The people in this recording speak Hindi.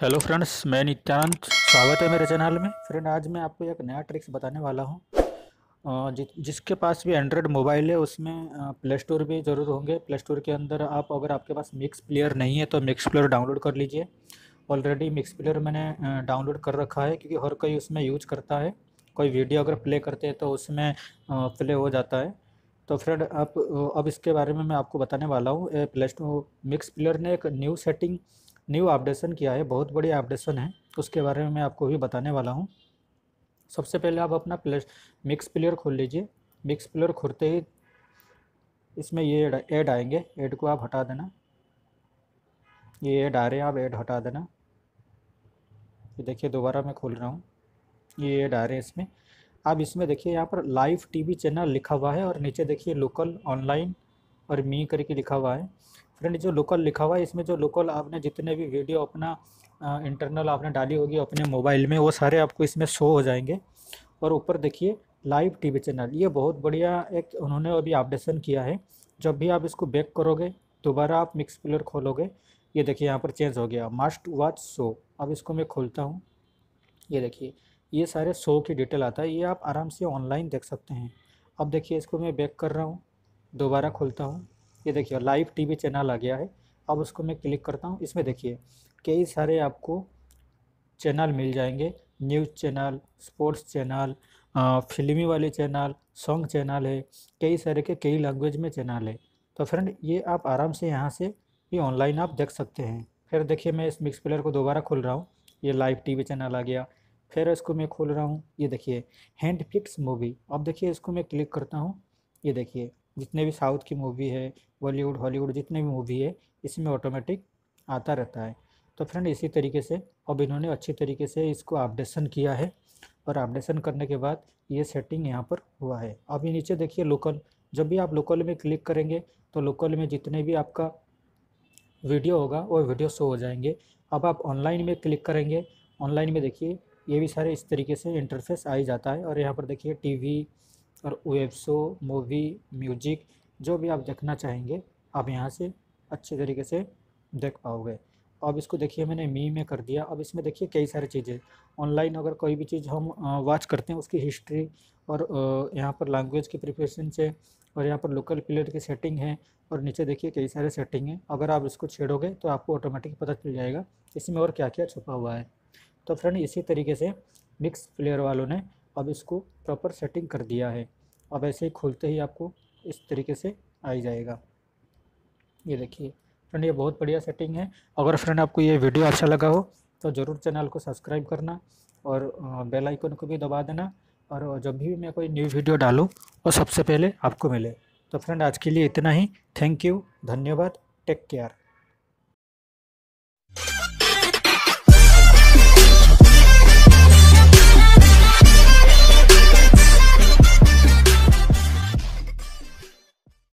हेलो फ्रेंड्स मैं नित्यानंद स्वागत है मेरे चैनल में फ्रेंड आज मैं आपको एक नया ट्रिक्स बताने वाला हूँ जि, जिसके पास भी एंड्रॉयड मोबाइल है उसमें प्ले स्टोर भी ज़रूर होंगे प्ले स्टोर के अंदर आप अगर आपके पास मिक्स प्लेयर नहीं है तो मिक्स प्लेयर डाउनलोड कर लीजिए ऑलरेडी मिक्स प्लेयर मैंने डाउनलोड कर रखा है क्योंकि हर कोई उसमें यूज़ करता है कोई वीडियो अगर प्ले करते हैं तो उसमें प्ले हो जाता है तो फ्रेंड आप अब इसके बारे में मैं आपको बताने वाला हूँ प्ले स्टोर मिक्स प्लेयर ने एक न्यू सेटिंग न्यू अपडेशन किया है बहुत बड़ी अपडेशन है उसके बारे में मैं आपको भी बताने वाला हूँ सबसे पहले आप अपना प्ले मिक्स प्लेयर खोल लीजिए मिक्स प्लेयर खोलते ही इसमें ये ऐड आएंगे ऐड को आप हटा देना ये ऐड आ रहे हैं आप ऐड हटा देना ये देखिए दोबारा मैं खोल रहा हूँ ये ऐड आ रहे हैं इसमें आप इसमें देखिए यहाँ पर लाइव टीवी चैनल लिखा हुआ है और नीचे देखिए लोकल ऑनलाइन और मी करके लिखा हुआ है फ्रेंड जो लोकल लिखा हुआ है इसमें जो लोकल आपने जितने भी वीडियो अपना इंटरनल आपने डाली होगी अपने मोबाइल में वो सारे आपको इसमें शो हो जाएंगे और ऊपर देखिए लाइव टीवी चैनल ये बहुत बढ़िया एक उन्होंने अभी अपडेशन किया है जब भी आप इसको बैक करोगे दोबारा आप मिक्स प्लेयर खोलोगे ये देखिए यहाँ पर चेंज हो गया मस्ट वॉच शो अब इसको मैं खोलता हूँ ये देखिए ये सारे शो की डिटेल आता है ये आप आराम से ऑनलाइन देख सकते हैं अब देखिए इसको मैं बैक कर रहा हूँ दोबारा खोलता हूँ ये देखिए लाइव टीवी चैनल आ गया है अब उसको मैं क्लिक करता हूँ इसमें देखिए कई सारे आपको चैनल मिल जाएंगे न्यूज़ चैनल स्पोर्ट्स चैनल फिल्मी वाले चैनल सॉन्ग चैनल है कई सारे के कई लैंग्वेज में चैनल है तो फ्रेंड ये आप आराम से यहाँ से ये ऑनलाइन आप देख सकते हैं फिर देखिए मैं इस मिक्स प्लेयर को दोबारा खोल रहा हूँ ये लाइव वी चैनल आ गया फिर इसको मैं खोल रहा हूँ ये देखिए हैंड पिक्स मूवी अब देखिए इसको मैं क्लिक करता हूँ ये देखिए जितने भी साउथ की मूवी है बॉलीवुड हॉलीवुड जितने भी मूवी है इसमें ऑटोमेटिक आता रहता है तो फ्रेंड इसी तरीके से अब इन्होंने अच्छी तरीके से इसको अपडेशन किया है और अपडेशन करने के बाद ये सेटिंग यहाँ पर हुआ है अब ये नीचे देखिए लोकल जब भी आप लोकल में क्लिक करेंगे तो लोकल में जितने भी आपका वीडियो होगा वो वीडियो शो हो जाएंगे अब आप ऑनलाइन में क्लिक करेंगे ऑनलाइन में देखिए ये भी सारे इस तरीके से इंटरफेस आ ही जाता है और यहाँ पर देखिए टीवी और वेब शो मूवी म्यूजिक जो भी आप देखना चाहेंगे आप यहाँ से अच्छे तरीके से देख पाओगे अब इसको देखिए मैंने मी में कर दिया अब इसमें देखिए कई सारी चीज़ें ऑनलाइन अगर कोई भी चीज़ हम वॉच करते हैं उसकी हिस्ट्री और यहाँ पर लैंग्वेज की प्रिपरेशन से और यहाँ पर लोकल प्लेयर की सेटिंग है और नीचे देखिए कई सारे सेटिंग हैं अगर आप इसको छेड़ोगे तो आपको ऑटोमेटिक पता चल जाएगा इसमें और क्या क्या छुपा हुआ है तो फ्रेंड इसी तरीके से मिक्स प्लेयर वालों ने अब इसको प्रॉपर सेटिंग कर दिया है अब ऐसे ही खोलते ही आपको इस तरीके से आ ही जाएगा ये देखिए फ्रेंड ये बहुत बढ़िया सेटिंग है अगर फ्रेंड आपको ये वीडियो अच्छा लगा हो तो ज़रूर चैनल को सब्सक्राइब करना और बेल आइकन को भी दबा देना और जब भी मैं कोई न्यू वीडियो डालूँ वो सबसे पहले आपको मिले तो फ्रेंड आज के लिए इतना ही थैंक यू धन्यवाद टेक केयर